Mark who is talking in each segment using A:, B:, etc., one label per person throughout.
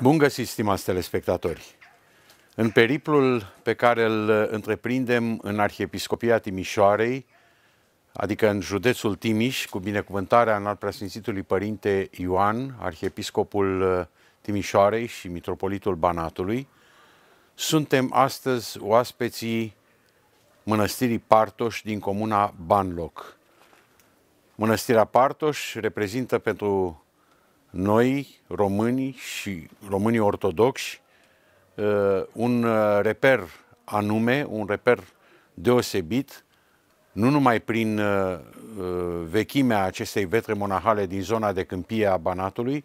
A: Bun găsit, stimați telespectatori! În periplul pe care îl întreprindem în Arhiepiscopia Timișoarei, adică în județul Timiș, cu binecuvântarea în al preasfințitului Părinte Ioan, Arhiepiscopul Timișoarei și Mitropolitul Banatului, suntem astăzi oaspeții mănăstirii Partoș din comuna Banloc. Mănăstirea Partoș reprezintă pentru noi, românii și românii ortodoxi, uh, un uh, reper anume, un reper deosebit, nu numai prin uh, vechimea acestei vetre monahale din zona de câmpie a Banatului,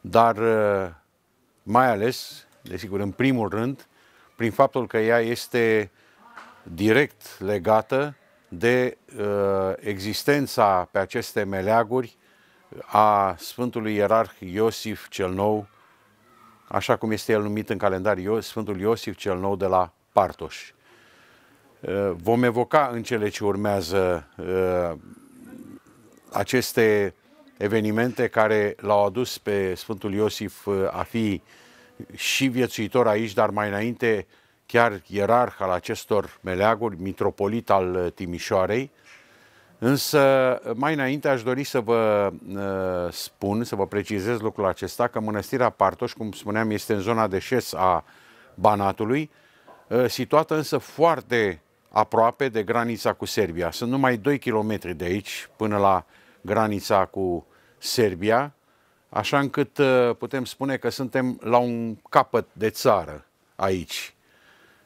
A: dar mai ales, desigur, în primul rând, prin faptul că ea este direct legată de existența pe aceste meleaguri a Sfântului Ierarh Iosif cel Nou, așa cum este el numit în calendar Sfântul Iosif cel Nou de la Partoș. Uh, vom evoca în cele ce urmează uh, aceste evenimente care l-au adus pe Sfântul Iosif uh, a fi și viețuitor aici, dar mai înainte chiar ierarh al acestor meleaguri, mitropolit al Timișoarei, Însă, mai înainte aș dori să vă uh, spun, să vă precizez lucrul acesta, că mănăstirea Partoș, cum spuneam, este în zona de șes a Banatului, uh, situată însă foarte aproape de granița cu Serbia. Sunt numai 2 km de aici până la granița cu Serbia, așa încât uh, putem spune că suntem la un capăt de țară aici.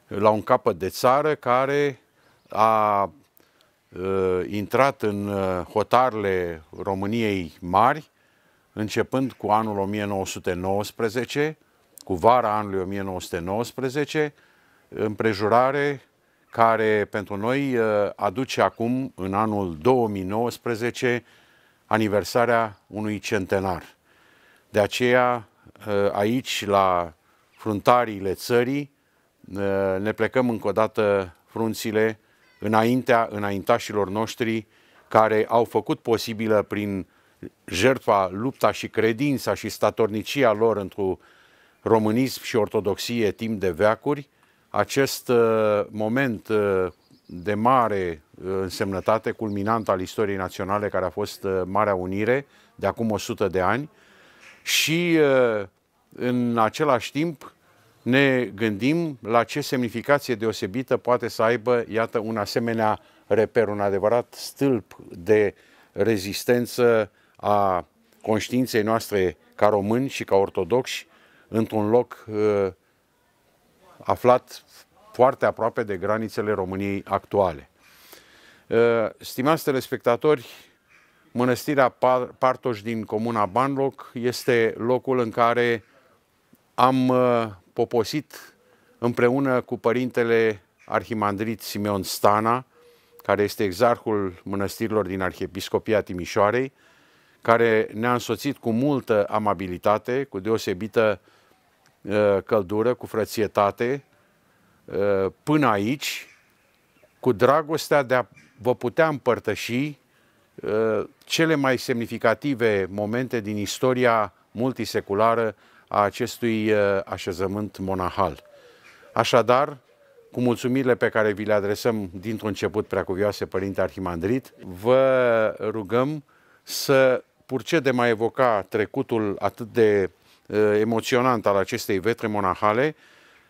A: La un capăt de țară care a Uh, intrat în uh, hotarele României mari, începând cu anul 1919, cu vara anului 1919, împrejurare care pentru noi uh, aduce acum, în anul 2019, aniversarea unui centenar. De aceea, aici, la fruntariile țării, ne plecăm încă o dată frunțile înaintea înaintașilor noștri care au făcut posibilă prin jertfa, lupta și credința și statornicia lor într-un românism și ortodoxie timp de veacuri, acest uh, moment uh, de mare uh, însemnătate, culminant al istoriei naționale, care a fost uh, Marea Unire de acum 100 de ani, și uh, în același timp ne gândim la ce semnificație deosebită poate să aibă, iată, un asemenea reper, un adevărat stâlp de rezistență a conștiinței noastre ca români și ca ortodoxi într-un loc uh, aflat foarte aproape de granițele României actuale. Uh, stimați telespectatori, Mănăstirea Par Partoș din comuna Banloc este locul în care am uh, poposit împreună cu părintele arhimandrit Simeon Stana, care este exarhul mănăstirilor din Arhiepiscopia Timișoarei, care ne-a însoțit cu multă amabilitate, cu deosebită uh, căldură, cu frățietate, uh, până aici, cu dragostea de a vă putea împărtăși uh, cele mai semnificative momente din istoria multiseculară a acestui uh, așezământ monahal. Așadar, cu mulțumirile pe care vi le adresăm dintr-un început preacuvioase Părinte Arhimandrit, vă rugăm să purce de mai evoca trecutul atât de uh, emoționant al acestei vetre monahale,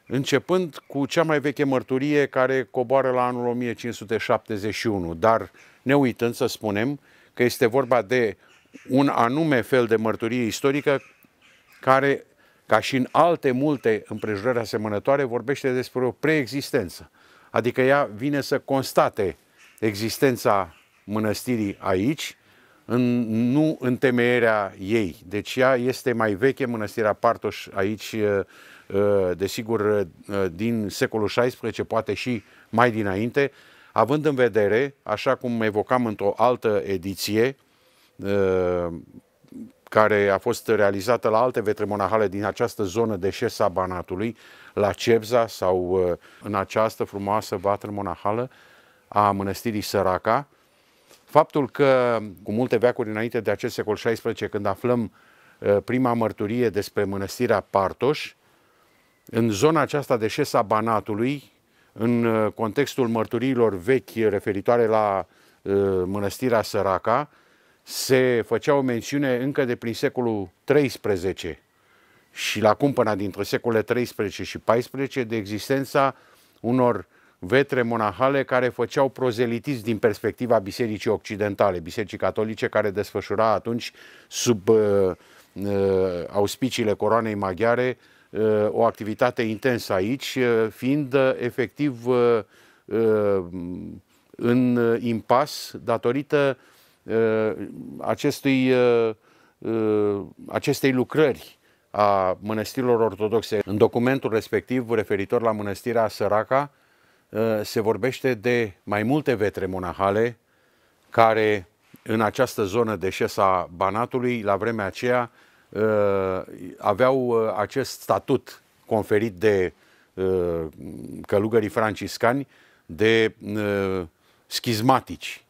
A: începând cu cea mai veche mărturie care coboară la anul 1571, dar ne uitând să spunem că este vorba de un anume fel de mărturie istorică care ca și în alte multe împrejurări asemănătoare, vorbește despre o preexistență. Adică ea vine să constate existența mănăstirii aici, în, nu întemeierea ei. Deci ea este mai veche, mănăstirea Partoș aici, uh, uh, desigur, uh, din secolul XVI, poate și mai dinainte, având în vedere, așa cum evocam într-o altă ediție, care a fost realizată la alte vetre monahale din această zonă de șesa Banatului, la Cebza sau uh, în această frumoasă vatră monahală a mănăstirii Săraca. Faptul că cu multe veacuri înainte de acest secol XVI, când aflăm uh, prima mărturie despre mănăstirea Partoș, în zona aceasta de șesa Banatului, în uh, contextul mărturiilor vechi referitoare la mănăstirea Săraca, se făcea o mențiune încă de prin secolul XIII și la cumpăna dintre secolele 13 și 14 de existența unor vetre monahale care făceau prozelitism din perspectiva Bisericii Occidentale, Bisericii Catolice care desfășura atunci sub uh, uh auspiciile coroanei maghiare uh, o activitate intensă aici, uh, fiind uh, efectiv uh, uh, în impas datorită uh, Uh, acestui, uh, uh, acestei lucrări a mănăstirilor ortodoxe. În documentul respectiv, referitor la mănăstirea Săraca, se vorbește de mai multe vetre monahale care în această zonă de șesa Banatului, la vremea aceea, aveau acest statut conferit de călugării franciscani de schizmatici,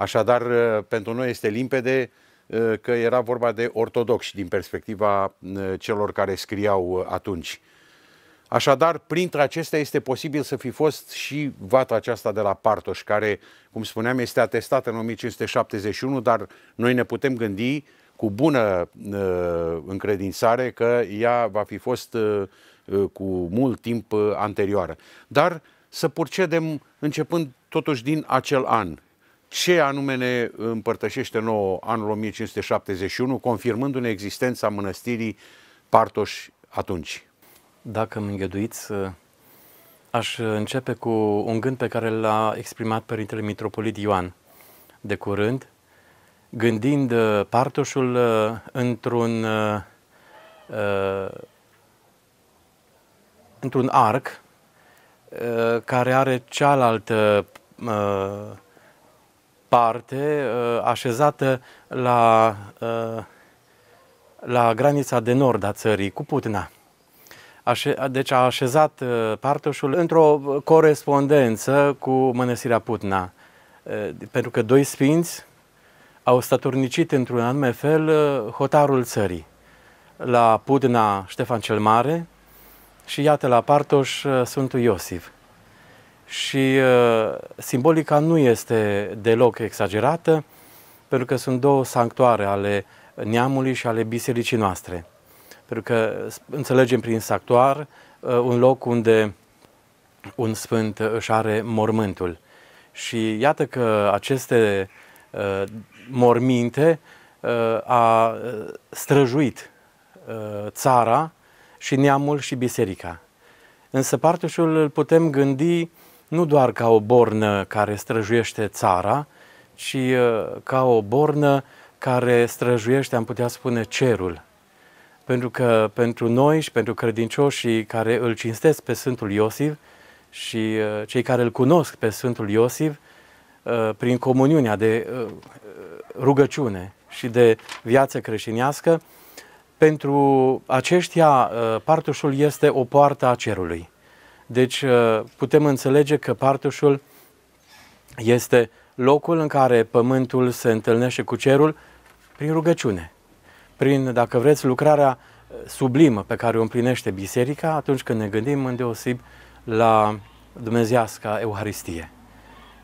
A: Așadar, uh, pentru noi este limpede uh, că era vorba de ortodoxi din perspectiva uh, celor care scriau atunci. Așadar, printre acestea este posibil să fi fost și vata aceasta de la Partoș, care, cum spuneam, este atestată în 1571, dar noi ne putem gândi cu bună uh, încredințare că ea va fi fost uh, cu mult timp uh, anterioară. Dar să procedem începând totuși din acel an, ce anume ne împărtășește nouă anul 1571, confirmându-ne existența mănăstirii Partoș
B: atunci. Dacă îmi îngăduiți, aș începe cu un gând pe care l-a exprimat Părintele Mitropolit Ioan de curând, gândind Partoșul uh, uh, într-un uh, într-un arc care are cealaltă parte uh, așezată la, uh, la granița de nord a țării, cu Putna. Așe, deci a așezat Partoșul uh, într-o corespondență cu mănăstirea Putna, pentru că doi sfinți au statornicit într-un anume fel hotarul țării. La Putna Ștefan cel Mare și iată la Partoș Sfântul Iosif. Și uh, simbolica nu este deloc exagerată, pentru că sunt două sanctoare ale neamului și ale bisericii noastre. Pentru că înțelegem prin sanctuar uh, un loc unde un sfânt uh, își are mormântul. Și iată că aceste uh, morminte uh, a străjuit uh, țara și neamul și biserica. Însă partușul îl putem gândi nu doar ca o bornă care străjuiește țara, ci uh, ca o bornă care străjuiește, am putea spune, cerul. Pentru că pentru noi și pentru credincioșii care îl cinstesc pe Sfântul Iosif și uh, cei care îl cunosc pe Sfântul Iosif, uh, prin comuniunea de rugăciune și de viață creștinească, pentru aceștia partușul este o poartă a cerului. Deci uh, putem înțelege că Partușul este locul în care pământul se întâlnește cu cerul prin rugăciune, prin, dacă vreți, lucrarea uh, sublimă pe care o împlinește biserica atunci când ne gândim îndeosib la dumnezeasca Euharistie.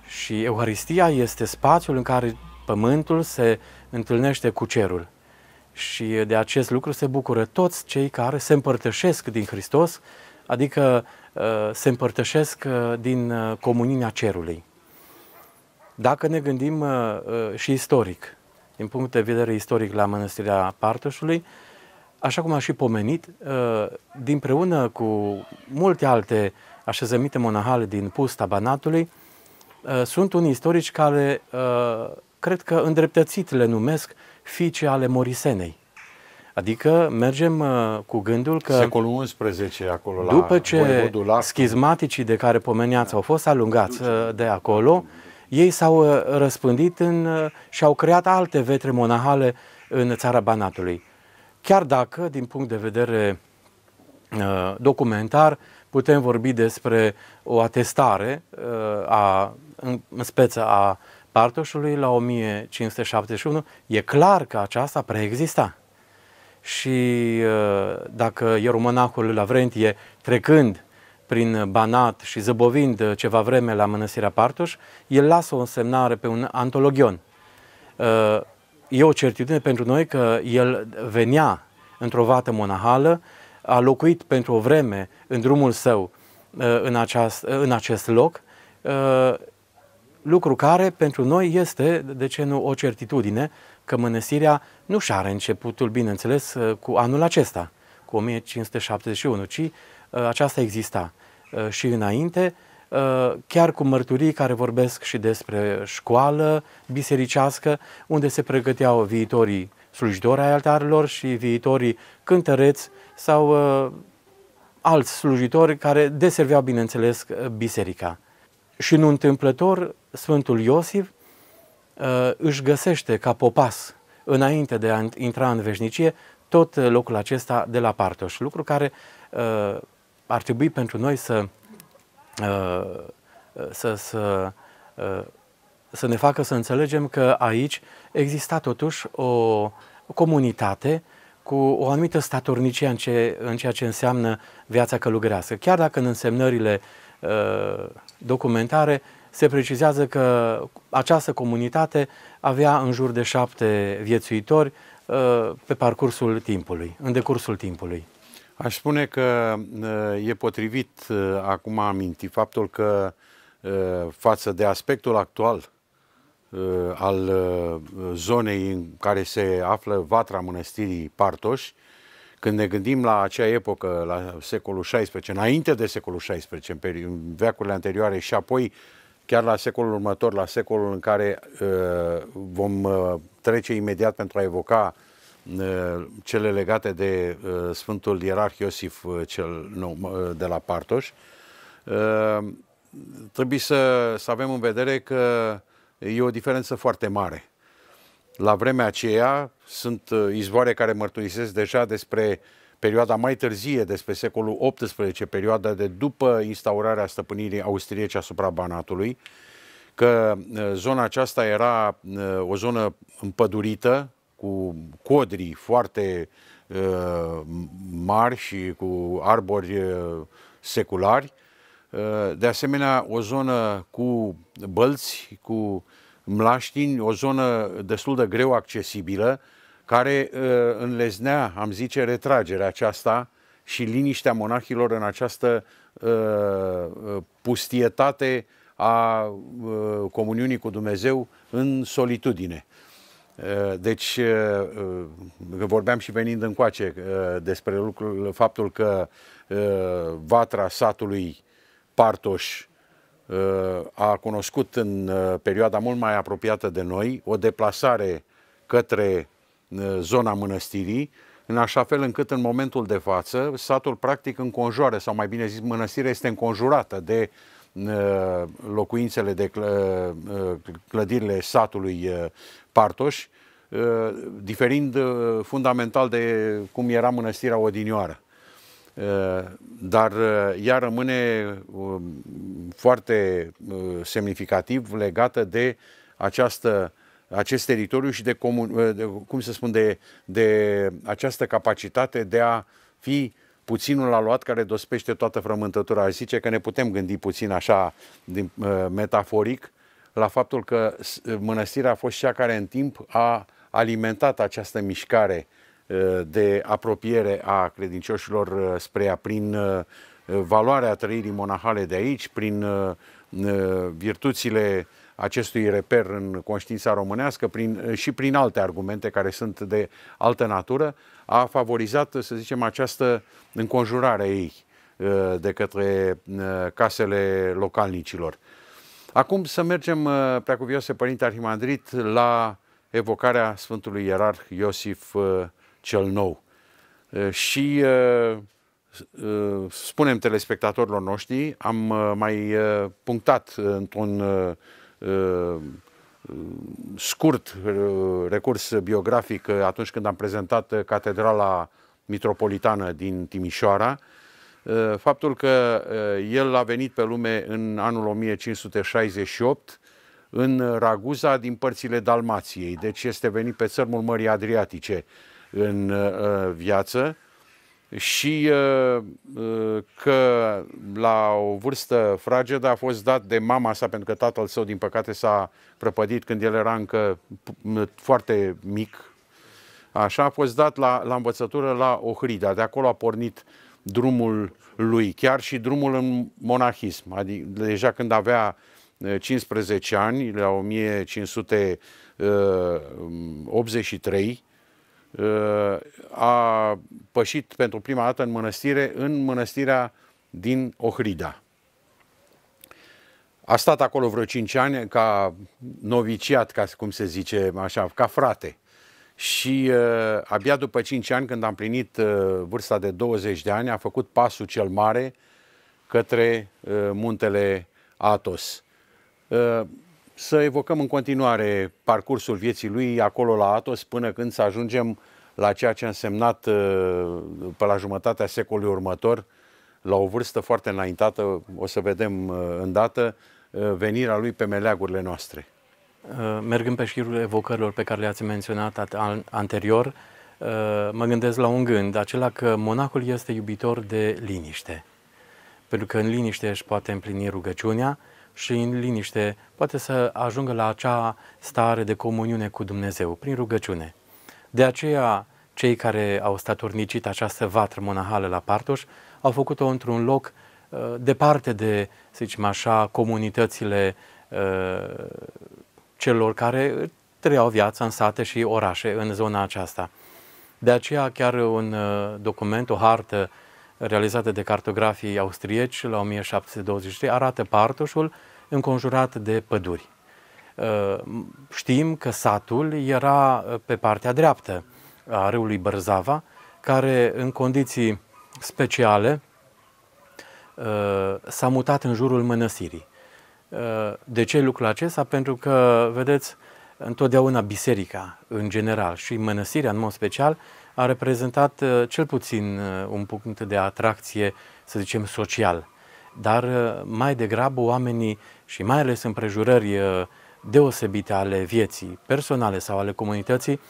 B: Și Euharistia este spațiul în care pământul se întâlnește cu cerul. Și uh, de acest lucru se bucură toți cei care se împărtășesc din Hristos, adică Uh, se împărtășesc uh, din uh, comuniunea cerului. Dacă ne gândim și istoric, din punct de vedere istoric la Mănăstirea Partoșului, așa cum a și pomenit, din preună cu multe alte așezăminte monahale din Pusta Banatului, sunt unii istorici care cred că îndreptățit le numesc fiice ale Morisenei. Adică mergem uh, cu gândul că secolul
A: 11 acolo după ce la
B: schizmaticii de care pomeneați au fost alungați uh, de acolo, ei s-au uh, răspândit în, și au creat alte vetre monahale în țara Banatului. Chiar dacă, din punct de vedere documentar, putem vorbi despre o atestare a, în, speță a Partoșului la 1571, e clar că aceasta preexista și uh, dacă ieromănacul Lavrentie, trecând prin Banat și zăbovind uh, ceva vreme la Mănăstirea Partoș, el lasă o însemnare pe un antologion. Uh, e o certitudine pentru noi că el venea într-o vată monahală, a locuit pentru o vreme în drumul său în, aceast, în acest loc, lucru care pentru noi este, de ce nu, o certitudine, că mănăstirea nu și are începutul, bineînțeles, uh, cu anul acesta, cu 1571, ci uh, aceasta exista. Uh, și înainte, chiar cu mărturii care vorbesc și despre școală bisericească, unde se pregăteau viitorii slujitori ai altarilor și viitorii cântăreți sau alți slujitori care deserveau, bineînțeles, biserica. Și nu întâmplător, Sfântul Iosif Uh, își găsește ca popas înainte de a intra în veșnicie tot uh, locul acesta de la Partoș, lucru care uh, ar trebui pentru noi să, să, să, să ne facă să înțelegem că aici exista totuși o comunitate cu o anumită statornicie în, ce, în ceea ce înseamnă viața călugărească. Chiar dacă în însemnările documentare se precizează că această comunitate avea în jur de șapte viețuitori uh, pe parcursul timpului, în decursul timpului. Aș
A: spune că uh, e potrivit uh, acum aminti faptul că față de aspectul actual al zonei în care se află vatra mănăstirii Partoș, când ne gândim la acea epocă, la secolul XVI, înainte de secolul XVI, în veacurile anterioare și apoi chiar la secolul următor, la secolul în care uh, vom uh, trece imediat pentru a evoca uh, cele legate de Sfântul Ierarh Iosif cel nou, de la Partoș, trebuie să, să avem în vedere că e o diferență foarte mare. La vremea aceea sunt izvoare care mărturisesc deja despre uh, perioada mai târzie, despre secolul XVIII, perioada de după instaurarea stăpânirii austriece asupra Banatului, că uh, zona aceasta era uh, o zonă împădurită, cu codrii foarte uh, mari și cu arbori seculari, de asemenea o zonă cu bălți, cu mlaștini, o zonă destul de greu accesibilă, care uh, înleznea, am zice, retragerea aceasta și liniștea monahilor în această uh, uh, pustietate a comuniunii cu Dumnezeu în solitudine. Deci, vorbeam și venind încoace despre lucrul, faptul că vatra satului Partoș a cunoscut în perioada mult mai apropiată de noi o deplasare către Uh, zona mănăstirii, în așa fel încât în momentul de față satul practic înconjoară, sau mai bine zis, mănăstirea este înconjurată de uh, locuințele de uh, clădirile satului Partoș, diferind fundamental de cum era mănăstirea odinioară. Dar ea rămâne um, foarte semnificativ legată de această acest teritoriu și de, comun, ă, de cum să spun, de, de această capacitate de a fi puținul aluat care dospește toată frământătura. Aș zice că ne putem gândi puțin așa, din, ă, metaforic, la faptul că mănăstirea a fost cea care în timp a alimentat această mișcare ă, de apropiere a credincioșilor spre ea prin valoarea trăirii monahale de aici, prin virtuțile uh, acestui reper în conștiința românească prin, și prin alte argumente care sunt de altă natură, a favorizat, să zicem, această înconjurare ei uh, de către uh, casele localnicilor. Acum să mergem, uh, preacuvioase Părinte Arhimandrit, la evocarea Sfântului Ierarh Iosif cel Nou. Și spunem telespectatorilor noștri, am mai punctat într-un Uh, scurt uh, recurs biografic uh, atunci când am prezentat Catedrala Mitropolitană din Timișoara, faptul că el a venit pe lume în anul 1568 în Raguza din părțile Dalmației, deci este venit pe țărmul Mării Adriatice în viață și uh, uh, că la o vârstă fragedă a fost dat de mama sa, pentru că tatăl său, din păcate, s-a prăpădit când el era încă foarte mic. Așa a fost dat la, la învățătură la Ohrida. De acolo a pornit drumul lui, chiar și drumul în monahism. Adică deja când avea 15 uh, ani, la 1583, a pășit pentru prima dată în mănăstire, în mănăstirea din Ohrida. A stat acolo vreo 5 ani ca noviciat, ca cum se zice așa, ca frate. Și uh, abia după 5 ani, când am plinit uh, vârsta de 20 de ani, a făcut pasul cel mare către uh, muntele Atos. Uh, să evocăm în continuare parcursul vieții lui acolo la Atos până când să ajungem la ceea ce a însemnat uh, pe la jumătatea secolului următor, la o vârstă foarte înaintată, o să vedem uh, îndată, uh, venirea lui pe meleagurile noastre.
B: Mergând pe șirul evocărilor pe care le-ați menționat anterior, mă gândesc la un gând, acela că monacul este iubitor de liniște. Pentru că în liniște își poate împlini rugăciunea, și în liniște poate să ajungă la acea stare de comuniune cu Dumnezeu prin rugăciune. De aceea, cei care au statornicit această vatră monahală la Partoș au făcut-o într-un loc uh, departe de, să zicem așa, comunitățile uh, celor care trăiau viața în sate și orașe în zona aceasta. De aceea chiar un uh, document, o hartă realizate de cartografii austrieci la 1723 arată Partoșul înconjurat de păduri. Uh, știm că satul era uh, pe partea dreaptă a râului Bărzava, care în condiții speciale uh, s-a mutat în jurul mănăstirii. De ce lucrul acesta? Pentru că, vedeți, întotdeauna biserica în general și mănăstirea în mod special a reprezentat uh, cel puțin uh, un punct de atracție, să zicem, social. Dar uh, mai degrabă oamenii și mai ales împrejurări deosebite ale vieții personale sau ale comunității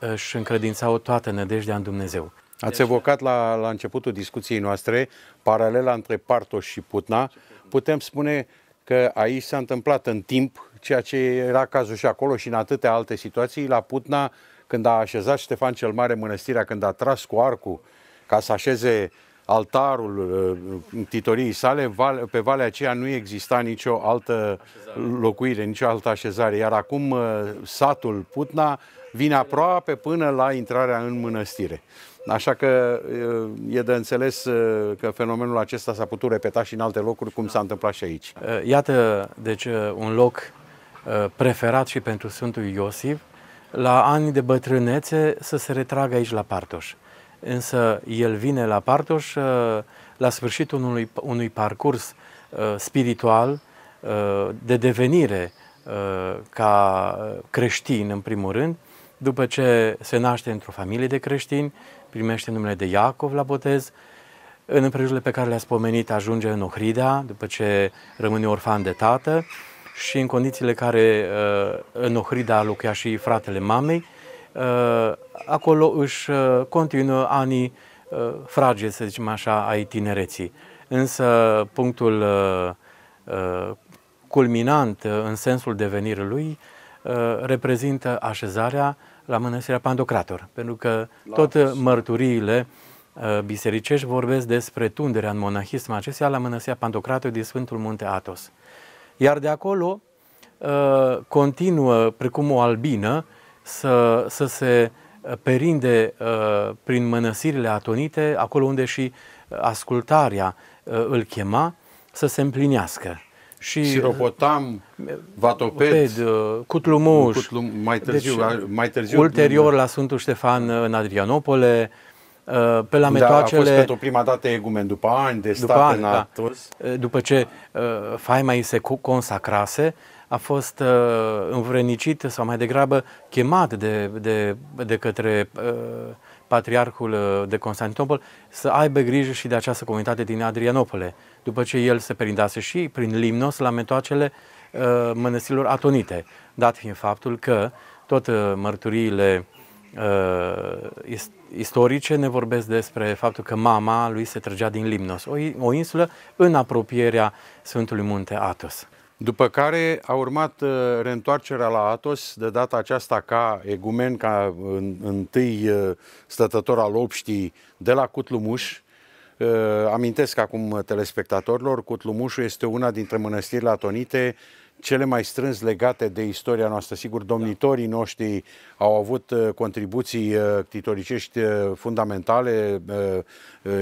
B: își încredințau toată nădejdea în Dumnezeu. Ați evocat la, la începutul discuției
A: noastre paralela între Partos și Putna. Putem spune că aici s-a întâmplat în timp ceea ce era cazul și acolo și în atâtea alte situații. La Putna când a așezat Ștefan cel Mare mănăstirea, când a tras cu arcul ca să așeze altarul uh, titoriei sale, pe valea aceea nu exista nicio altă locuire, nicio altă așezare. Iar acum uh, satul Putna vine aproape până la intrarea în mănăstire. Așa că uh, e de înțeles că fenomenul acesta s-a putut repeta și în alte locuri, cum s-a întâmplat și aici.
B: Iată, deci, un loc preferat și pentru Sfântul Iosif, la ani de bătrânețe să se retragă aici la Partoș. Însă el vine la Partoș uh, la sfârșitul unui, unui parcurs uh, spiritual uh, de devenire ca creștin, în primul rând, după ce se naște într-o familie de creștini, primește numele de Iacov la botez, în împrejurile pe care le-a spomenit ajunge în Ohrida, după ce rămâne orfan de tată, și în condițiile care uh, în Ohrida locuia și fratele mamei, uh, acolo își uh, continuă anii frage, să zicem așa, ai tinereții. Însă punctul culminant în sensul devenirii lui reprezintă așezarea la Mănăstirea Pandocrator, pentru că tot mărturiile bisericești vorbesc despre tunderea în monahism acestea la Mănăstirea Pandocrator din Sfântul Munte Atos. Iar de acolo uh, continuă, precum o albină, să, să se uh, perinde uh, prin mănăsirile atonite, acolo unde și ascultarea îl chema, să se împlinească. Și
A: Siropotam,
B: Vatoped, Cutlumuș, Cutlum, mai târziu, deci, mai târziu, ulterior la Sfântul Ștefan în Adrianopole, Uh, pe la metoacele... Da, a fost pentru
A: prima dată egumen, după ani de după stat ani, în da.
B: Uh, după ce uh, faima îi se consacrase, a fost uh, învrednicit sau mai degrabă chemat de, de, de către uh, patriarhul uh, de Constantinopol să aibă grijă și de această comunitate din Adrianopole, după ce el se perindase și prin Limnos la metoacele uh, mănăstirilor atonite, dat fiind faptul că tot uh, mărturiile uh, uh, istorice ne vorbesc despre faptul că mama lui se trăgea din Limnos, o, o insulă în apropierea Sfântului Munte Atos. După care a urmat uh, reîntoarcerea la Atos, de data aceasta ca egumen, ca
A: în, întâi uh, stătător al obștii de la Cutlumuș. Uh, amintesc acum telespectatorilor, Cutlumușul este una dintre mănăstirile atonite uh, cele mai strâns legate de istoria noastră. Sigur, domnitorii da. noștri au avut uh, contribuții titoricești uh, uh, fundamentale,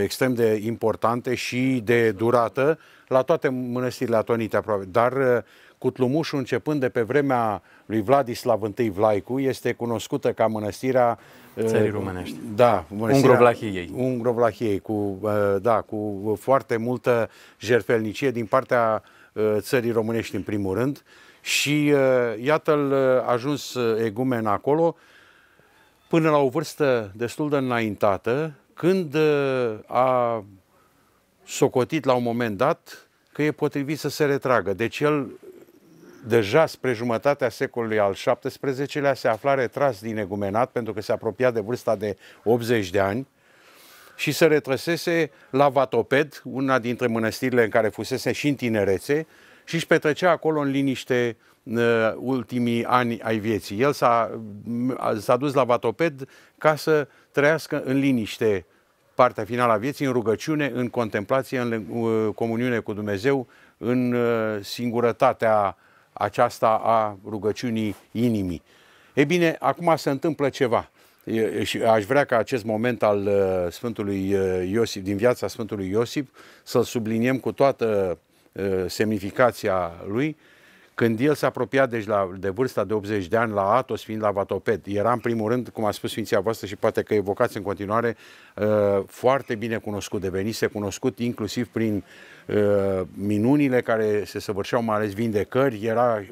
A: extrem de importante și de durată la toate mănăstirile atonite aproape. Dar Cutlumușul, începând de pe vremea lui Vladislav I Vlaicu, este cunoscută ca mănăstirea țării românești. Da, Ungrovlahiei. Ungrovlahiei, cu, da, cu foarte multă jertfelnicie din partea uh, Uh, țării românești în primul rând și uh, iată-l uh, ajuns egumen acolo până la o vârstă destul de înaintată, când a socotit la un moment dat că e potrivit să se retragă. Deci el deja spre jumătatea secolului al XVII-lea se afla retras din egumenat pentru că se apropia de vârsta de 80 de ani și se retrăsese la Vatoped, una dintre mănăstirile în care fusese și în tinerețe, și își petrecea acolo în liniște uh, ultimii ani ai vieții. El s-a, s-a dus la Vatoped ca să trăiască în liniște partea finală a vieții, în rugăciune, în contemplație, în uh, comuniune cu Dumnezeu, în uh, singurătatea aceasta a rugăciunii inimii. E bine, acum se întâmplă ceva și aș vrea ca acest moment al uh, Sfântului uh, Iosif, din viața Sfântului Iosif, să-l subliniem cu toată uh, semnificația lui, când el s-a apropiat deci, la, de vârsta de 80 de ani la Atos, fiind la Vatoped, era în primul rând, cum a spus Sfinția voastră și poate că evocați în continuare, foarte bine cunoscut, devenise cunoscut inclusiv prin minunile care se săvârșeau, mai ales vindecări, era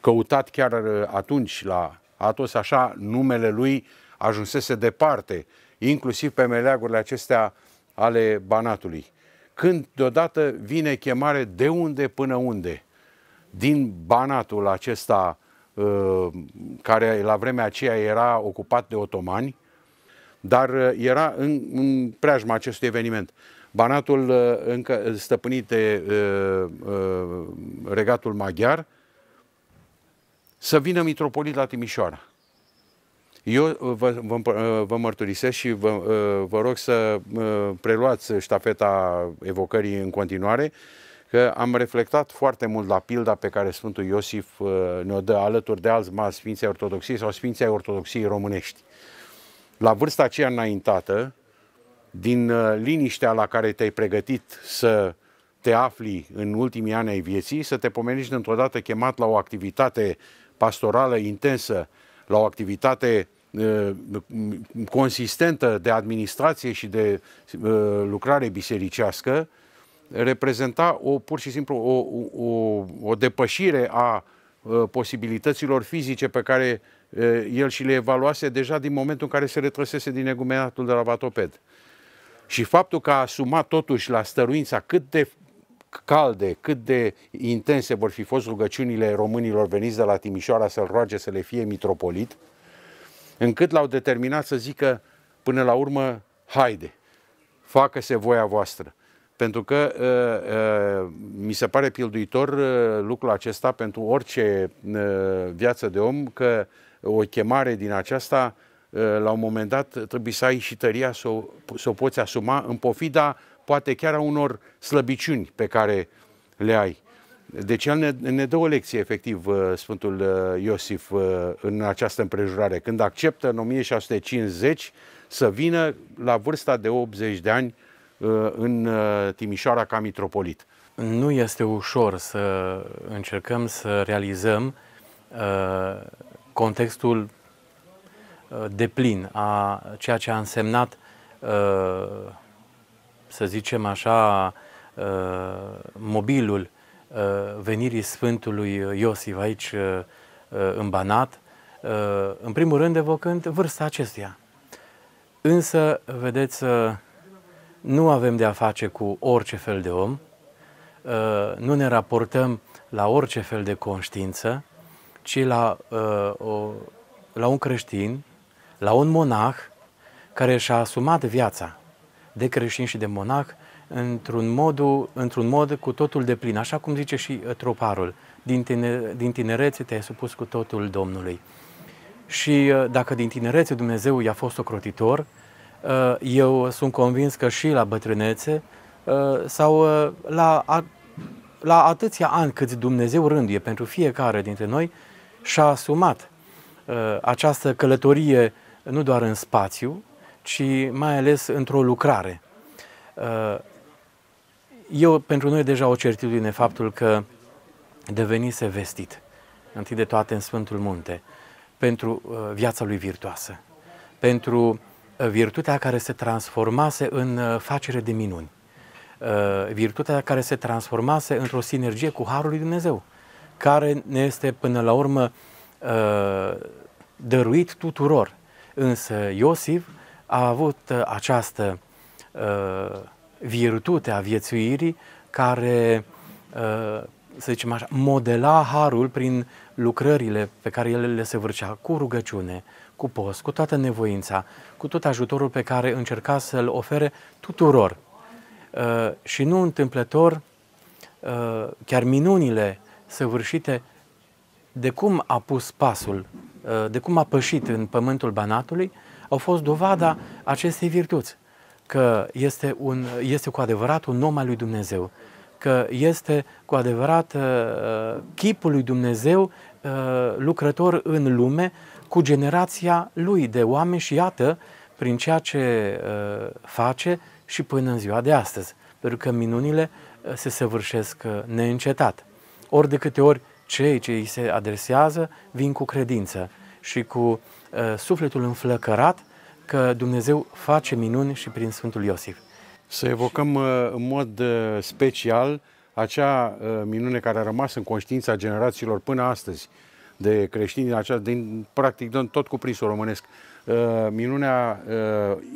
A: căutat chiar atunci la Atos, așa numele lui ajunsese departe, inclusiv pe meleagurile acestea ale Banatului. Când deodată vine chemare de unde până unde, din Banatul acesta uh, care la vremea aceea era ocupat de otomani, dar uh, era în, în preajma acestui eveniment. Banatul uh, încă stăpânit de regatul maghiar, să vină mitropolit la Timișoara. Eu uh, vă, vă, uh, vă mărturisesc și vă, uh, vă rog să preluați ștafeta evocării în continuare, că am reflectat foarte mult la pilda pe care Sfântul Iosif ne-o dă alături de alți mari Sfinții Ortodoxiei sau Sfinții Ortodoxiei românești. La vârsta aceea înaintată, din liniștea la care te-ai pregătit să te afli în ultimii ani ai vieții, să te pomenești dintr o dată chemat la o activitate pastorală intensă, la o activitate uh, consistentă de administrație și de uh, lucrare bisericească, reprezenta o, pur și simplu o, o, o depășire a uh, posibilităților fizice pe care el și le evaluase deja din momentul în care se retrăsese din egumenatul de la Vatoped. Și faptul că a asumat totuși la stăruința cât de calde, cât de intense vor fi fost rugăciunile românilor veniți de la Timișoara să-l roage să le fie mitropolit, încât l-au determinat să zică până la urmă, haide, facă-se voia voastră. Pentru că uh, uh, mi se pare pilduitor uh, lucrul acesta pentru orice uh, viață de om, că o chemare din aceasta, uh, la un moment dat, trebuie să ai și tăria să o, să o poți asuma în pofida poate chiar a unor slăbiciuni pe care le ai. Deci el ne, ne dă o lecție, efectiv, uh, Sfântul uh, Iosif uh, în această împrejurare, când acceptă în 1650 să vină la vârsta de 80 de ani
B: în Timișoara ca mitropolit. Nu este ușor să încercăm să realizăm contextul deplin a ceea ce a însemnat să zicem așa, uh, mobilul uh, venirii Sfântului Iosif aici uh, în Banat, în primul rând evocând vârsta acesteia. Însă, vedeți, nu avem de a face cu orice fel de om, nu ne raportăm la orice fel de conștiință, ci la, la un creștin, la un monah care și-a asumat viața de creștin și de monac într-un, modul, într-un mod cu totul de plin, așa cum zice și uh, troparul, din, tine, din tinerețe te-ai supus cu totul Domnului. Și uh, dacă din tinerețe Dumnezeu i-a fost ocrotitor, uh, eu sunt convins că și la bătrânețe sau la, la atâția ani cât Dumnezeu rânduie pentru fiecare dintre noi, și-a asumat această călătorie nu doar în spațiu, ci mai ales într-o lucrare. Uh, eu, pentru noi, deja o certitudine faptul că devenise vestit, întâi de toate în Sfântul Munte, pentru uh, viața lui virtuoasă, pentru uh, virtutea care se transformase în facere de minuni, virtutea care se transformase într-o sinergie cu Harul lui Dumnezeu, care ne este până la urmă dăruit tuturor. Însă Iosif a avut uh, această uh, virtute a viețuirii care, uh, să zicem așa, modela harul prin lucrările pe care el le săvârșea cu rugăciune, cu post, cu toată nevoința, cu tot ajutorul pe care încerca să-l ofere tuturor. Uh, și nu întâmplător, uh, chiar minunile săvârșite de cum a pus pasul, uh, de cum a pășit în pământul Banatului, uh, au fost dovada acestei virtuți, că este, un, este cu adevărat un om al lui Dumnezeu, că este cu adevărat uh, chipul lui Dumnezeu uh, lucrător în lume cu generația lui de oameni și iată prin ceea ce uh, face și până în ziua de astăzi, pentru că minunile uh, se săvârșesc uh, neîncetat. Ori de câte ori cei ce îi se adresează vin cu credință și cu uh, Uh, sufletul înflăcărat că Dumnezeu face minuni și prin Sfântul Iosif. Să evocăm uh, în mod uh, special acea minune care a rămas în conștiința
A: generațiilor până astăzi de creștini din, acea, din practic din tot cuprinsul românesc. Minunea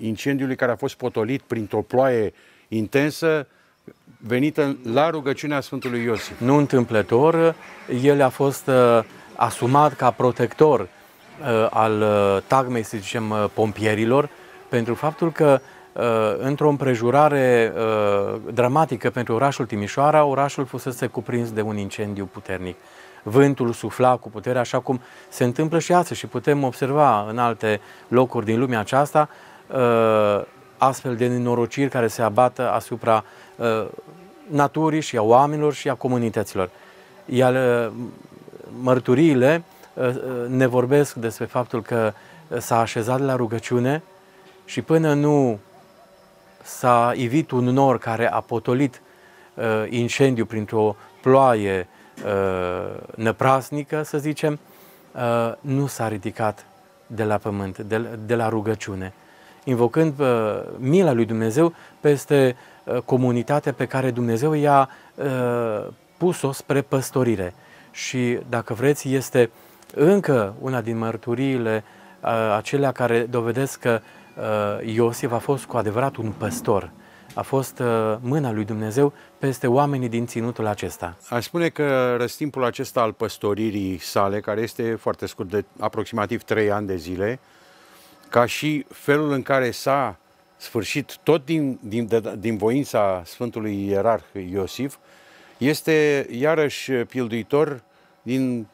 A: incendiului care a fost potolit printr-o ploaie
B: intensă venită la rugăciunea Sfântului Iosif. Nu întâmplător, el a fost asumat ca protector Uh, al uh, tagmei, să zicem, uh, pompierilor, pentru faptul că într-o împrejurare dramatică pentru orașul Timișoara, orașul fusese cuprins de un incendiu puternic. Vântul sufla cu putere, așa cum se întâmplă și astăzi și putem observa în alte locuri din lumea aceasta astfel de nenorociri care se abată asupra naturii și a oamenilor și a comunităților. Iar mărturiile uh, Ă, ă, ne vorbesc despre faptul că s-a așezat la rugăciune și până nu s-a ivit un nor care a potolit ă, incendiu printr-o ploaie năprasnică, să zicem, nu s-a ridicat de la pământ, de, de la rugăciune, invocând mila lui Dumnezeu peste comunitatea pe care Dumnezeu i-a pus-o spre păstorire. Și, dacă vreți, este uh, încă una din mărturiile acelea care dovedesc că Iosif a fost cu adevărat un păstor. A fost mâna lui Dumnezeu peste oamenii din ținutul acesta.
A: Aș spune că răstimpul acesta al păstoririi sale, care este foarte scurt, de aproximativ 3 ani de zile, ca și felul în care s-a sfârșit tot din, din, de, din voința Sfântului Ierarh Iosif, este iarăși pilduitor din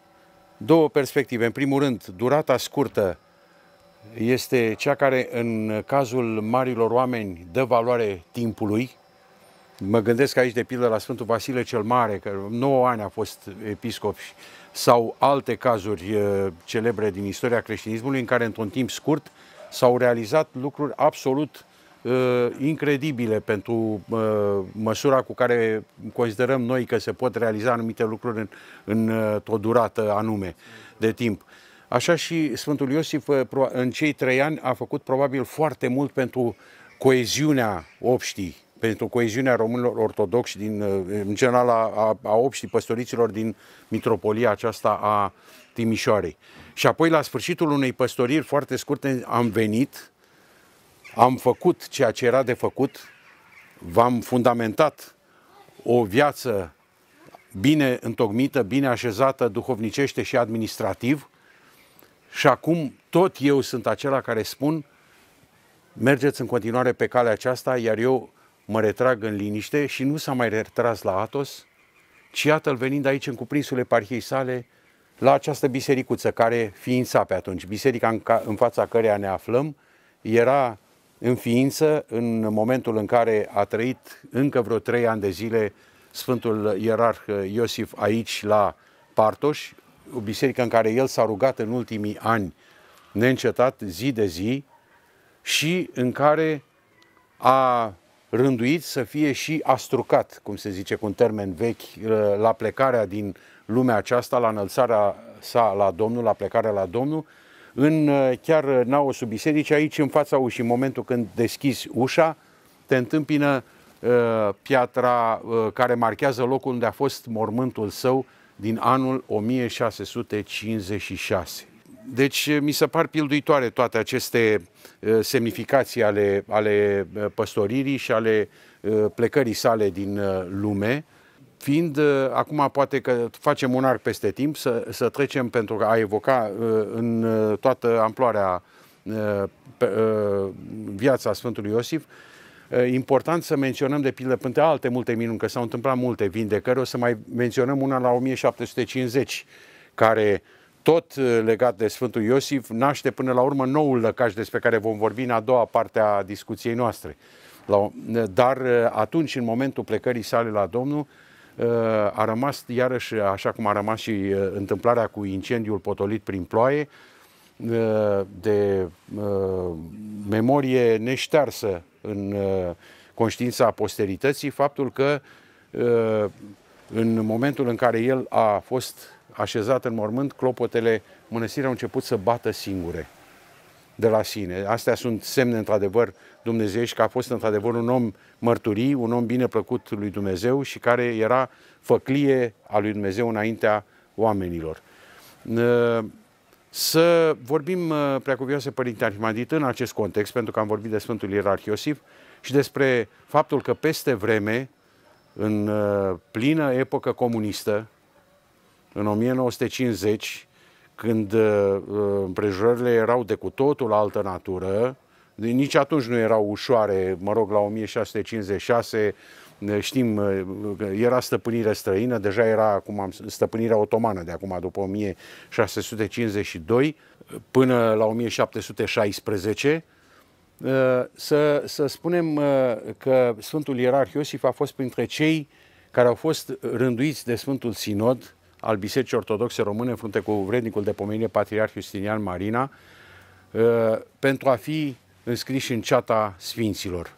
A: două perspective. În primul rând, durata scurtă este cea care, în cazul marilor oameni, dă valoare timpului. Mă gândesc aici, de pildă, la Sfântul Vasile cel Mare, că 9 ani a fost episcop, sau alte cazuri eh, celebre din istoria creștinismului, în care, într-un timp scurt, s-au realizat lucruri absolut Uh, incredibile pentru uh, măsura cu care considerăm noi că se pot realiza anumite lucruri în, într-o uh, durată anume de timp. Așa și Sfântul Iosif în cei trei ani a făcut probabil foarte mult pentru coeziunea obștii, pentru coeziunea românilor ortodoxi, din, în general a, a, a obștii păstoriților din mitropolia aceasta a Timișoarei. Și apoi la sfârșitul unei păstoriri foarte scurte am venit am făcut ceea ce era de făcut, v-am fundamentat o viață bine întocmită, bine așezată duhovnicește și administrativ și acum tot eu sunt acela care spun mergeți în continuare pe calea aceasta, iar eu mă retrag în liniște și nu s-a mai retras la Atos, ci iată-l venind aici în cuprinsul eparhiei sale, la această bisericuță care ființa pe atunci, biserica în, ca, în fața căreia ne aflăm, era în ființă în momentul în care a trăit încă vreo trei ani de zile Sfântul Ierarh Iosif aici la Partoș, o biserică în care el s-a rugat în ultimii ani neîncetat, zi de zi, și în care a rânduit să fie și astrucat, cum se zice cu un termen vechi, la plecarea din lumea aceasta, la înălțarea sa la Domnul, la plecarea la Domnul, în uh, chiar uh, naosul biserici, aici în fața ușii, în momentul când deschizi ușa, te întâmpină uh, piatra uh, care marchează locul unde a fost mormântul său din anul 1656. Deci uh, mi se par pilduitoare toate aceste uh, semnificații ale, ale păstoririi și ale plecării sale din lume fiind, uh, acum poate că facem un arc peste timp, să, să trecem pentru a evoca uh, în uh, toată amploarea viața Sfântului Iosif, important să menționăm de pildă, până alte multe minuni, că s-au întâmplat multe vindecări, o să mai menționăm una la 1750, care tot legat de Sfântul Iosif, naște până la urmă noul lăcaș despre care vom vorbi în a doua parte a discuției noastre. Dar atunci, în momentul plecării sale la Domnul, Uh, a rămas iarăși, așa cum a rămas și uh, întâmplarea cu incendiul potolit prin ploaie, uh, de memorie neștearsă în conștiința posterității faptul că în momentul în care el a fost așezat în mormânt, clopotele mănăstirii au început să bată singure de la sine. Astea sunt semne, într-adevăr, Dumnezeu și că a fost într-adevăr un om mărturii, un om bine plăcut lui Dumnezeu și care era făclie a lui Dumnezeu înaintea oamenilor. Ă, să vorbim, ă, preacuvioase Părinte Arhimandrit, în acest context, pentru că am vorbit de Sfântul Ierarh Iosif și despre faptul că peste vreme, în ă, plină epocă comunistă, în 1950, când împrejurările erau de cu totul altă natură, nici atunci nu erau ușoare, mă rog, la 1656 știm, uh, era stăpânire străină, deja era acum stăpânirea otomană de acum, după 1652 până la 1716, uh, să, să spunem uh, că Sfântul Ierarh Iosif a fost printre cei care au fost rânduiți de Sfântul Sinod al Bisericii Ortodoxe Române în frunte cu vrednicul de pomenire Patriarh Justinian Marina pentru a fi înscriși în ceata Sfinților.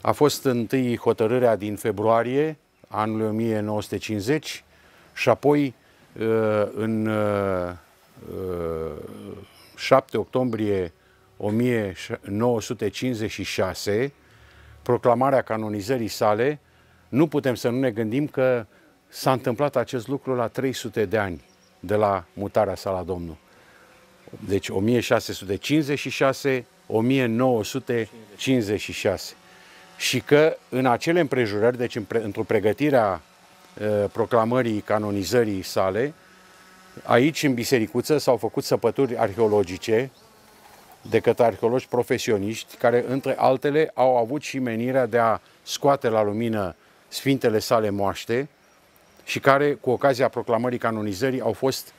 A: A fost întâi hotărârea din februarie anul 1950 și apoi uh, în 7 uh, uh, octombrie 1956, proclamarea canonizării sale, nu putem să nu ne gândim că s-a întâmplat acest lucru la 300 de ani de la mutarea sa la Domnul. Deci 1656 1956 și că în acele împrejurări, deci într-o pregătire a proclamării canonizării sale, aici în bisericuță s-au făcut săpături arheologice de către arheologi profesioniști care, între altele, au avut și menirea de a scoate la lumină sfintele sale moaște și care, cu ocazia proclamării canonizării, au fost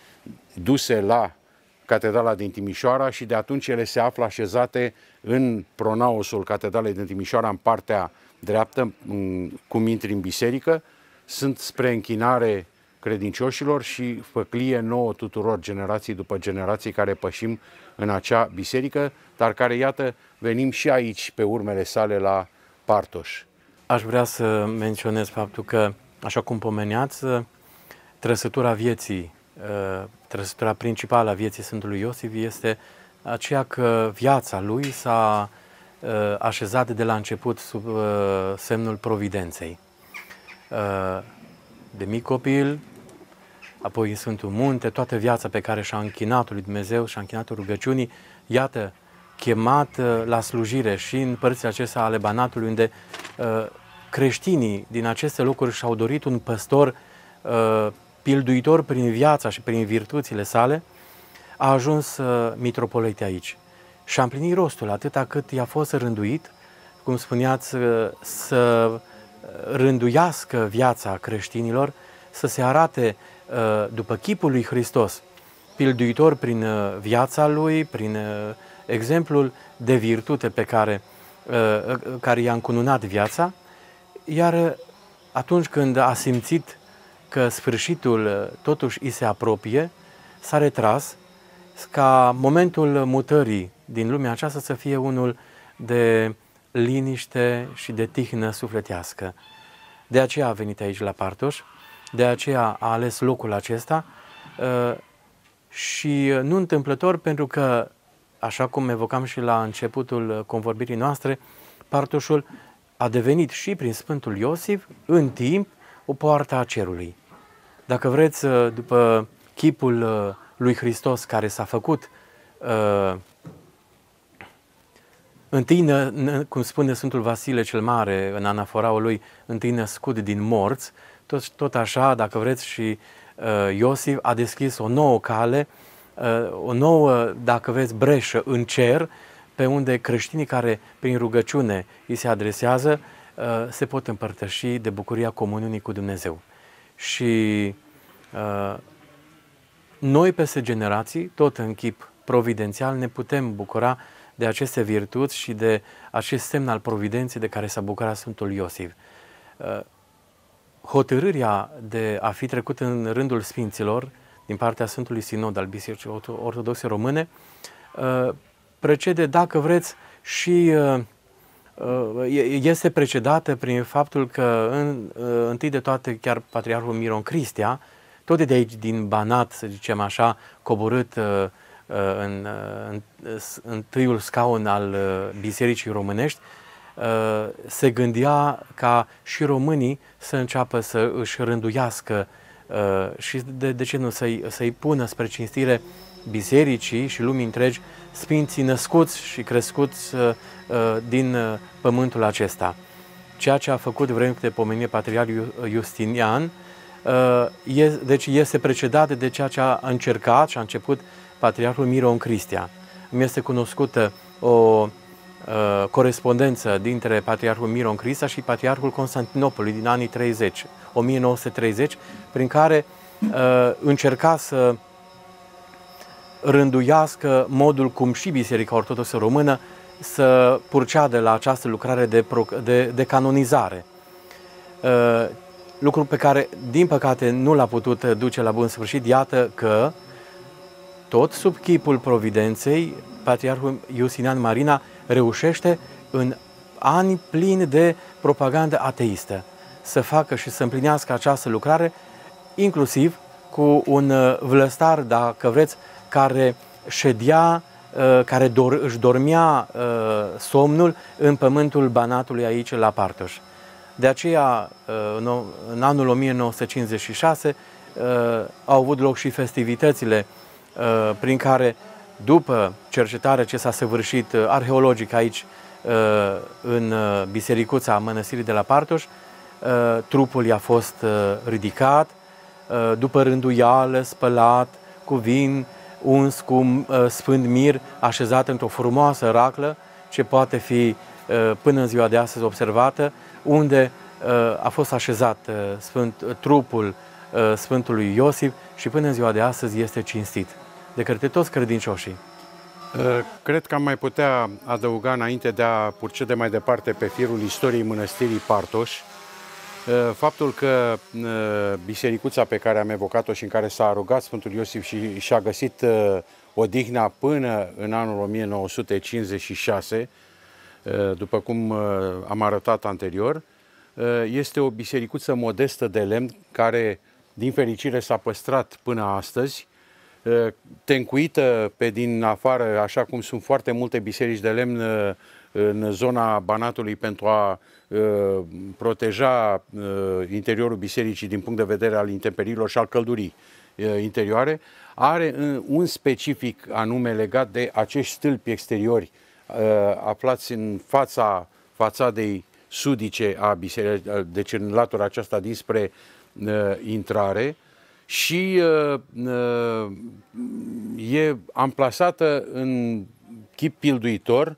A: duse la Catedrala din Timișoara și de atunci ele se află așezate în pronaosul Catedralei din Timișoara, în partea dreaptă, cum intri în biserică, sunt spre închinare credincioșilor și făclie nouă tuturor generații după generații care pășim în acea biserică, dar care, iată, venim și aici pe urmele sale la Partoș.
B: Aș vrea să menționez faptul că, așa cum pomeneați, trăsătura vieții Uh, trăsătura principală a vieții Sfântului Iosif este aceea că viața lui s-a uh, așezat de la început sub uh, semnul providenței. De mic copil, apoi în Sfântul Munte, toată viața pe care și-a închinat lui Dumnezeu și-a închinat rugăciunii, iată, chemat la slujire și în părțile acestea ale Banatului, unde creștinii din aceste locuri și-au dorit un păstor pilduitor prin viața și prin virtuțile sale, a ajuns uh, mitropolit aici. Și a împlinit rostul atâta cât i-a fost rânduit, cum spuneați, uh, să uh, rânduiască viața creștinilor, să se arate după chipul lui Hristos, pilduitor prin viața lui, prin exemplul de virtute pe care, care i-a încununat viața, iar atunci când a simțit că sfârșitul uh, totuși îi se apropie, s-a retras ca momentul mutării din lumea aceasta să fie unul de liniște și de tihnă sufletească. De aceea a venit aici la Partoș, de aceea a ales locul acesta uh, și uh, nu întâmplător pentru că, așa cum evocam și la începutul convorbirii noastre, Partoșul a devenit și prin Sfântul Iosif, în timp, o poartă a cerului. Dacă vreți, uh, după chipul uh, lui Hristos care s-a făcut, uh, întâi, cum spune Sfântul Vasile cel Mare în anaforaul lui, întâi născut din morți, tot, tot așa, dacă vreți, și Iosif a deschis o nouă cale, o nouă, dacă vezi, breșă în cer, pe unde creștinii care prin rugăciune îi se adresează, Uh, se pot împărtăși de bucuria comuniunii cu Dumnezeu. Și uh, noi peste generații, tot în chip providențial, ne putem bucura de aceste virtuți și de acest semn al providenței de care s-a bucurat Sfântul Iosif. Uh, hotărârea de a fi trecut în rândul Sfinților din partea Sfântului Sinod al Bisericii Ortodoxe Române precede, dacă vreți, și Uh, este precedată prin faptul că în, uh, întâi de toate chiar Patriarhul Miron Cristia, tot de aici din Banat, să zicem așa, coborât uh, în, în, în tâiul scaun al Bisericii Românești, se gândea ca și românii să înceapă să își rânduiască și de, de ce nu să-i, să pună spre cinstire bisericii și lumii întregi sfinții născuți și crescuți uh, uh, din uh, pământul acesta. Ceea ce a făcut vrem de pomenie patriarhul Justinian, deci este precedat de ceea ce a încercat și a început patriarhul Miron Cristia. Mi este cunoscută o corespondență dintre Patriarhul Miron Cristia și Patriarhul Constantinopolului din anii 30, 1930, prin care încerca să rânduiască modul cum și Biserica Ortodoxă Română să de la această lucrare de, de, de canonizare. Uh, lucru pe care, din păcate, nu l-a putut duce la bun sfârșit. Iată că, tot sub chipul providenței, Patriarhul Iusinian Marina reușește în ani plini de propagandă ateistă să facă și să împlinească această lucrare, inclusiv cu un uh, vlăstar, dacă vreți, care ședea, uh, care dor, își dormea uh, somnul în pământul Banatului aici la Partoș. De aceea, uh, în anul 1956, au avut loc și festivitățile prin care, după cercetarea ce s-a săvârșit arheologic aici, în bisericuța mănăstirii de la Partoș, trupul i-a fost ridicat, după rânduială, spălat, cu vin, uns cu uh, sfânt mir așezat într-o frumoasă raclă ce poate fi uh, până în ziua de astăzi observată, unde uh, a fost așezat sfânt, trupul Sfântului Iosif și până în ziua de astăzi este cinstit de către toți credincioșii.
A: Cred că am mai putea adăuga înainte de a purcede mai departe pe firul istoriei mănăstirii Partoș, Eh, faptul că eh, bisericuța pe care am evocat-o și în care s-a rugat Sfântul Iosif și și-a găsit eh, odihna până în anul 1956, după cum am arătat anterior, este o bisericuță modestă de lemn care, din fericire, s-a păstrat până astăzi, tencuită pe din afară, așa cum sunt foarte multe biserici de lemn în zona Banatului pentru a Uh, proteja uh, interiorul bisericii din punct de vedere al intemperiilor și al căldurii uh, interioare, are un specific anume legat de acești stâlpi exteriori aflați în fața fațadei sudice a bisericii, deci în latura aceasta dinspre intrare, și e amplasată în chip pilduitor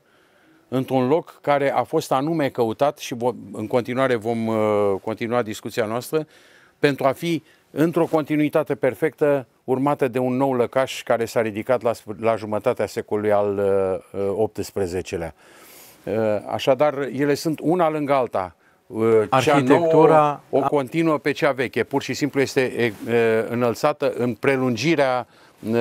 A: într-un loc care a fost anume căutat și în continuare vom uh, continua discuția noastră pentru a fi într-o continuitate perfectă urmată de un nou lăcaș care s-a ridicat la, la jumătatea secolului al XVIII-lea. Uh, uh, așadar, ele sunt una lângă alta. Arhitectura... Cea nouă o continuă pe cea veche. Pur și simplu este înălțată în
B: prelungirea Uh,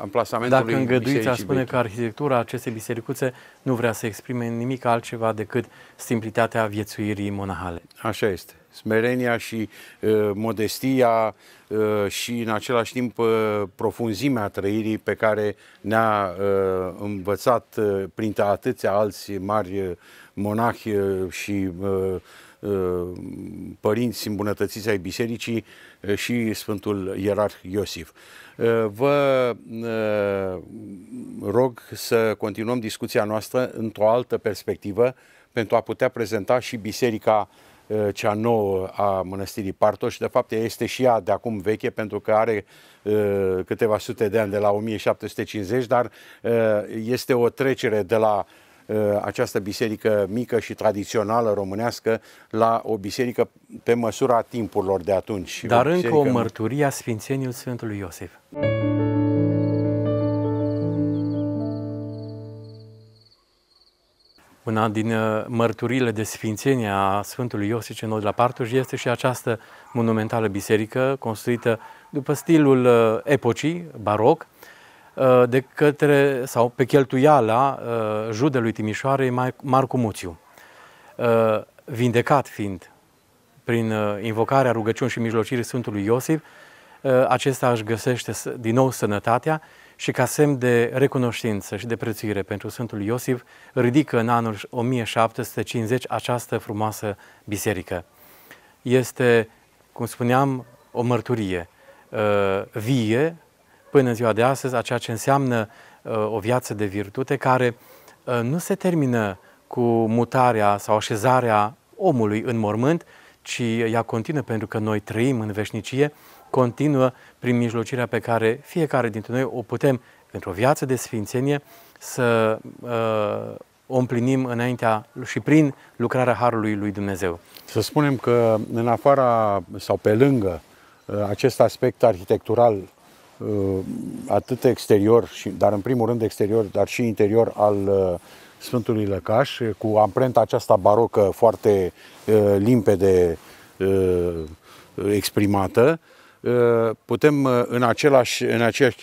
B: amplasamentului Dacă îngăduiți, a spune că arhitectura acestei bisericuțe nu vrea să exprime nimic altceva decât simplitatea viețuirii monahale. Așa este. Smerenia și uh, modestia uh, și în același
A: timp uh, profunzimea trăirii pe care ne-a uh, învățat uh, printre atâția alți mari uh, monahi uh, și uh, Uh, părinți îmbunătățiți ai bisericii uh, și Sfântul Ierarh Iosif. Uh, vă rog să continuăm discuția noastră într-o altă perspectivă pentru a putea prezenta și biserica cea nouă a mănăstirii Partoș. De fapt, ea este și ea de acum veche, pentru că are câteva sute de ani de la 1750, dar este o trecere de la Uh, această biserică mică și tradițională românească la o biserică pe măsura timpurilor de atunci. Dar o biserică... încă o mărturie
B: a Sfințeniul Sfântului Iosif. Una din uh, mărturile de sfințenie a Sfântului Iosif cel Nou de la Partuș este și această monumentală biserică construită după stilul uh, epocii baroc, Uh, de către, sau pe cheltuiala uh, judelui Timișoarei Marcu Muțiu, uh, vindecat fiind prin invocarea rugăciunii și mijlocirii Sfântului Iosif, acesta își găsește din nou sănătatea și ca semn de recunoștință și de prețuire pentru Sfântul Iosif, ridică în anul 1750 această frumoasă biserică. Este, cum spuneam, o mărturie vie până în ziua de astăzi a ceea ce înseamnă uh, o viață de virtute care uh, nu se termină cu mutarea sau așezarea omului în mormânt, ci ea continuă pentru că noi trăim în veșnicie, continuă prin mijlocirea pe care fiecare dintre noi o putem într-o viață de sfințenie să uh, o împlinim înaintea și prin lucrarea Harului lui Dumnezeu. Să
A: spunem că în afara sau pe lângă uh, acest aspect arhitectural Uh, atât exterior, dar în primul rând exterior, dar și interior al uh, Sfântului Lăcaș, cu amprenta aceasta barocă foarte uh, limpede exprimată, putem în, același, în aceeași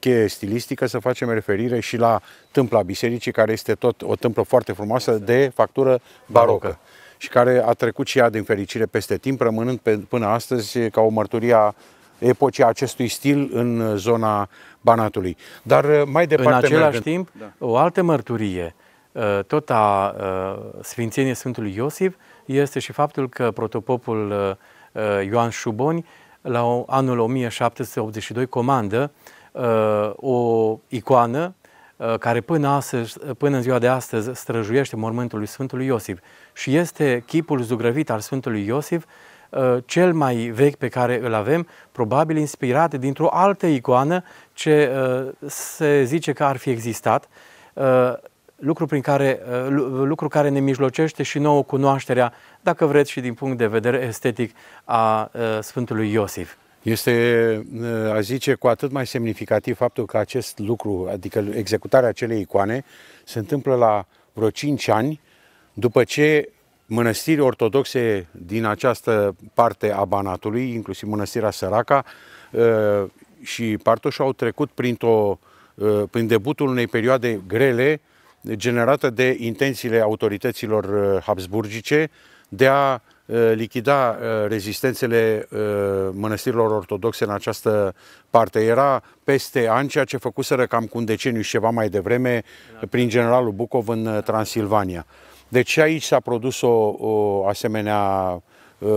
A: cheie stilistică să facem referire și la tâmpla bisericii, care este tot o tâmplă foarte frumoasă de factură barocă și care a trecut și ea din fericire peste timp, rămânând pe, până astăzi ca o mărturie a epocii acestui stil în zona Banatului.
B: Dar uh, mai departe... În același mergând... timp, da. o altă mărturie, uh, tot a uh, Sfințeniei Sfântului Iosif, este și faptul că protopopul Ioan Șuboni, la anul 1782, comandă o icoană care până, astăzi, până în ziua de astăzi străjuiește mormântul lui Sfântului Iosif și este chipul zugrăvit al Sfântului Iosif Uh, cel mai vechi pe care îl avem, probabil inspirat dintr-o altă icoană ce uh, se zice că ar fi existat, uh, lucru, prin care, lucru care ne mijlocește și nouă cunoașterea, dacă vreți și din punct de vedere estetic, a Sfântului Iosif. Este, a
A: zice, cu atât mai semnificativ faptul că acest lucru, adică executarea acelei icoane, se întâmplă la vreo 5 ani după ce mănăstiri ortodoxe din această parte a Banatului, inclusiv Mănăstirea Săraca uh, și Partoșu au trecut printr-o, uh, prin debutul unei perioade grele generată de intențiile autorităților uh, habsburgice de a lichida rezistențele mănăstirilor ortodoxe în această parte. Era peste ani, ceea ce făcuseră cam cu un deceniu și ceva mai devreme prin generalul Bucov în Transilvania. Deci aici s-a produs o, o asemenea uh,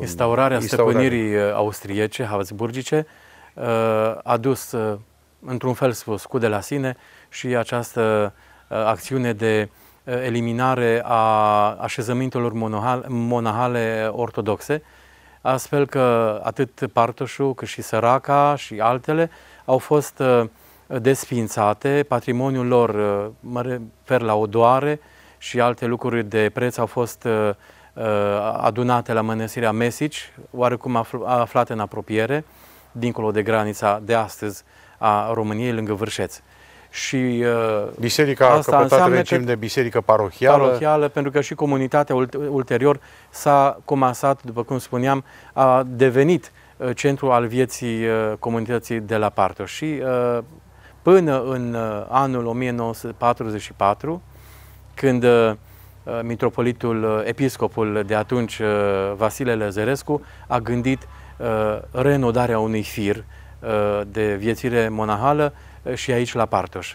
A: instaurare a stăpânirii
B: uh, austriece, habsburgice, uh, a dus, uh, într-un fel spus, cu de la sine și această uh, acțiune de uh, eliminare a așezămintelor monahale, monahale ortodoxe, astfel că atât Partoșu cât și Săraca și altele au fost uh, desfințate, patrimoniul lor, uh, mă refer la odoare, și alte lucruri de preț au fost uh, uh, adunate la mănăsirea Mesici, oarecum aflate în apropiere, dincolo de granița de astăzi a României, lângă Vârșeț. Și uh, biserica asta a căpătat regim de biserică parohială. parohială, pentru că și comunitatea ulterior s-a comasat, după cum spuneam, a devenit centru al vieții comunității de la Parto. Și până în anul 1944, când uh, uh, mitropolitul, uh, episcopul de atunci, Vasile Lăzărescu, a gândit renodarea unui fir de viețire monahală și aici la Partoș.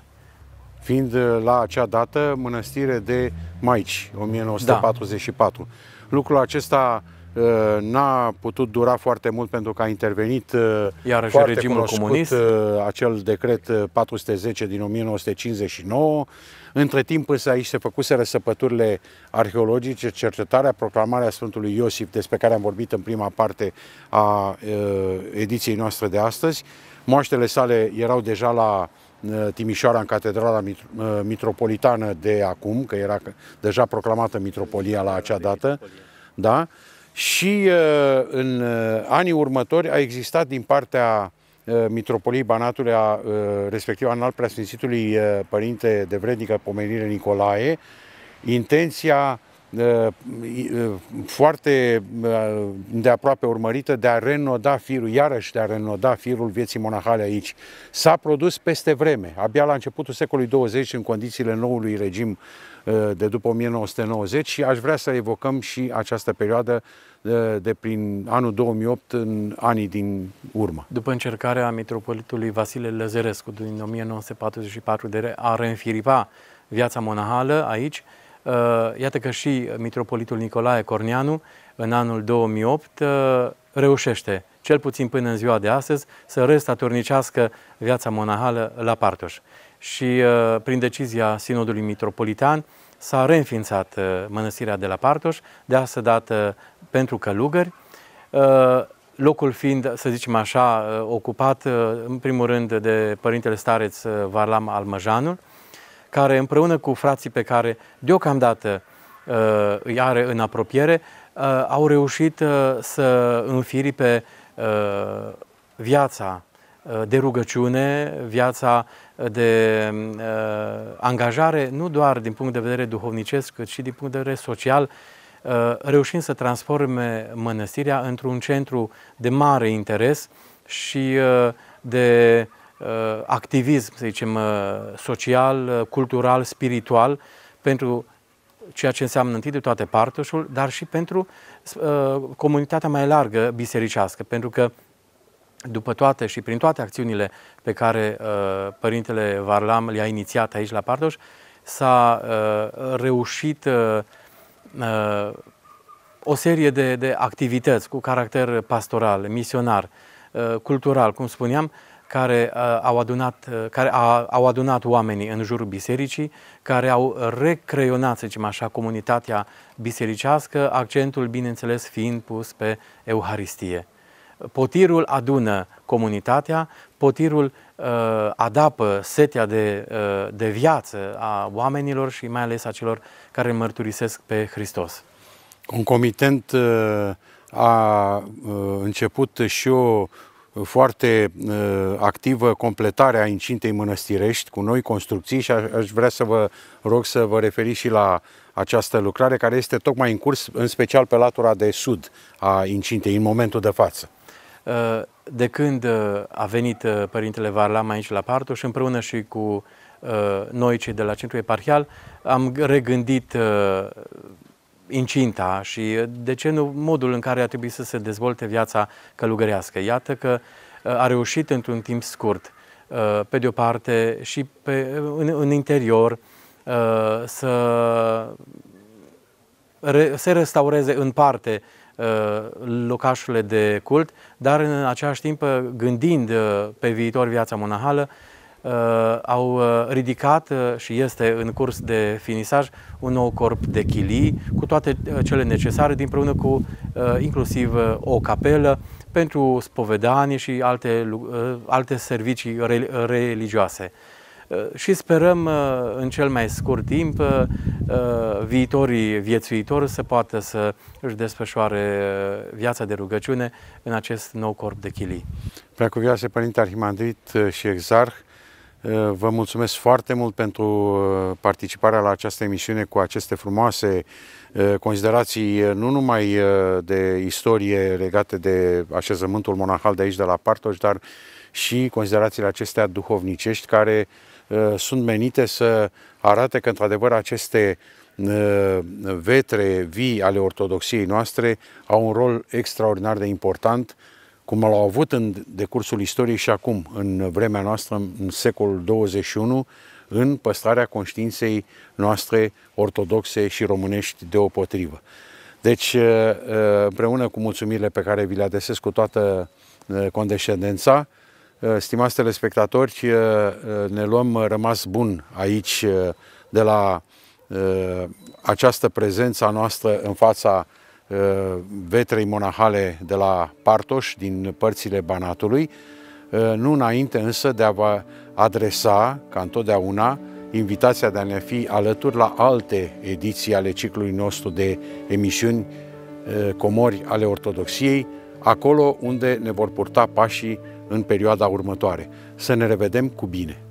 B: Fiind la acea
A: dată mănăstire de maici, 1944. Da. Lucrul acesta n-a putut dura foarte mult pentru că a intervenit Iarăși foarte regimul cunoscut comunist. acel decret 410 din 1959 între timp însă aici se făcuseră săpăturile arheologice, cercetarea, proclamarea Sfântului Iosif, despre care am vorbit în prima parte a ediției noastre de astăzi. Moaștele sale erau deja la Timișoara în Catedrala Mitropolitană de acum, că era deja proclamată mitropolia la acea dată. Da? Și în anii următori a existat din partea Eh, Mitropoliei Banatului, a, eh, respectiv al preasfințitului eh, Părinte de Vrednică Pomenire Nicolae, intenția foarte de aproape urmărită de a renoda firul, iarăși de a renoda firul vieții monahale aici. S-a produs peste vreme, abia la începutul secolului 20, în condițiile noului regim Eh, de după 1990 și aș vrea să evocăm și această perioadă eh,
B: de prin anul 2008
A: în anii din urmă.
B: După încercarea mitropolitului Vasile Lăzărescu din 1944 de a reînfiripa viața monahală aici, eh, iată că și mitropolitul Nicolae Corneanu în anul 2008 reușește, cel puțin până în ziua de astăzi, să restatornicească viața monahală la Partoș și uh, prin decizia Sinodului Mitropolitan s-a reînființat uh, mănăstirea de la Partoș, de asta dată uh, pentru călugări, locul fiind, să zicem așa, ocupat în primul rând de Părintele Stareț Varlam Almăjanul, care împreună cu frații pe care deocamdată îi are în apropiere, au reușit să înfiri pe viața de rugăciune, viața de uh, angajare, nu doar din punct de vedere duhovnicesc, cât și din punct de vedere social, uh, reușim să transforme mănăstirea într-un centru de mare interes și uh, de activism, să zicem, social, cultural, spiritual, pentru ceea ce înseamnă întâi de toate partușul, dar și pentru comunitatea mai largă bisericească, pentru că după toate și prin toate acțiunile pe care uh, Părintele Varlam le-a inițiat aici la Pardoș, s-a uh, reușit uh, uh, o serie de, de activități cu caracter pastoral, misionar, uh, cultural, cum spuneam, care, uh, au, adunat, uh, care a, au adunat oamenii în jurul bisericii, care au recreionat, să zicem așa, comunitatea bisericească, accentul, bineînțeles, fiind pus pe Euharistie. Potirul adună comunitatea, potirul uh, adapă setea de, uh, de viață a oamenilor și mai ales a celor care mărturisesc pe Hristos. comitent uh,
A: a uh, început și o foarte uh, activă completare a incintei mănăstirești cu noi construcții și aș vrea să vă rog să vă referiți și la această lucrare care este tocmai în curs, în special pe latura de sud a incintei, în momentul de față.
B: Eh, de când eh, a venit eh, Părintele Varlam aici la și împreună și cu noi cei de la Centrul Eparhial, am regândit incinta și, de ce nu, modul în care a trebuit să se dezvolte viața călugărească. Iată că a reușit într-un timp scurt, pe de o parte și pe, în, în interior, să re, se restaureze în parte Uh, locașurile de cult, dar în același timp, uh, gândind uh, pe viitor viața monahală, au ridicat și este în curs de finisaj un nou corp de chilii cu toate cele necesare, împreună cu inclusiv o capelă pentru spovedanie și alte, alte servicii religioase. Uh, și sperăm uh, în cel mai scurt timp uh, viitorii viețuitori să poată să își desfășoare viața de rugăciune în acest nou corp de chilii. Preacuvioase Părinte Arhimandrit și
A: Exarh, vă mulțumesc foarte mult pentru participarea la această emisiune cu aceste frumoase considerații nu numai de istorie legate de așezământul monahal de aici, de la Partoș, dar și considerațiile acestea duhovnicești care uh, Uh, sunt menite să arate că, într-adevăr, aceste uh, vetre vii ale ortodoxiei noastre au un rol extraordinar de important, cum l-au avut în decursul istoriei și acum, în vremea noastră, în secolul 21, în păstrarea conștiinței noastre ortodoxe și românești deopotrivă. Deci, uh, împreună cu mulțumirile pe care vi le adresez cu toată condescendența, Eh, stimați telespectatori, eh, eh, ne luăm rămas bun aici de la această prezență a noastră în fața vetrei monahale de la Partoș, din părțile Banatului, nu înainte însă de a vă adresa, ca întotdeauna, invitația de a ne fi alături la alte ediții ale ciclului nostru de emisiuni Comori ale Ortodoxiei, acolo unde ne vor purta pașii în perioada următoare. Să ne revedem cu bine!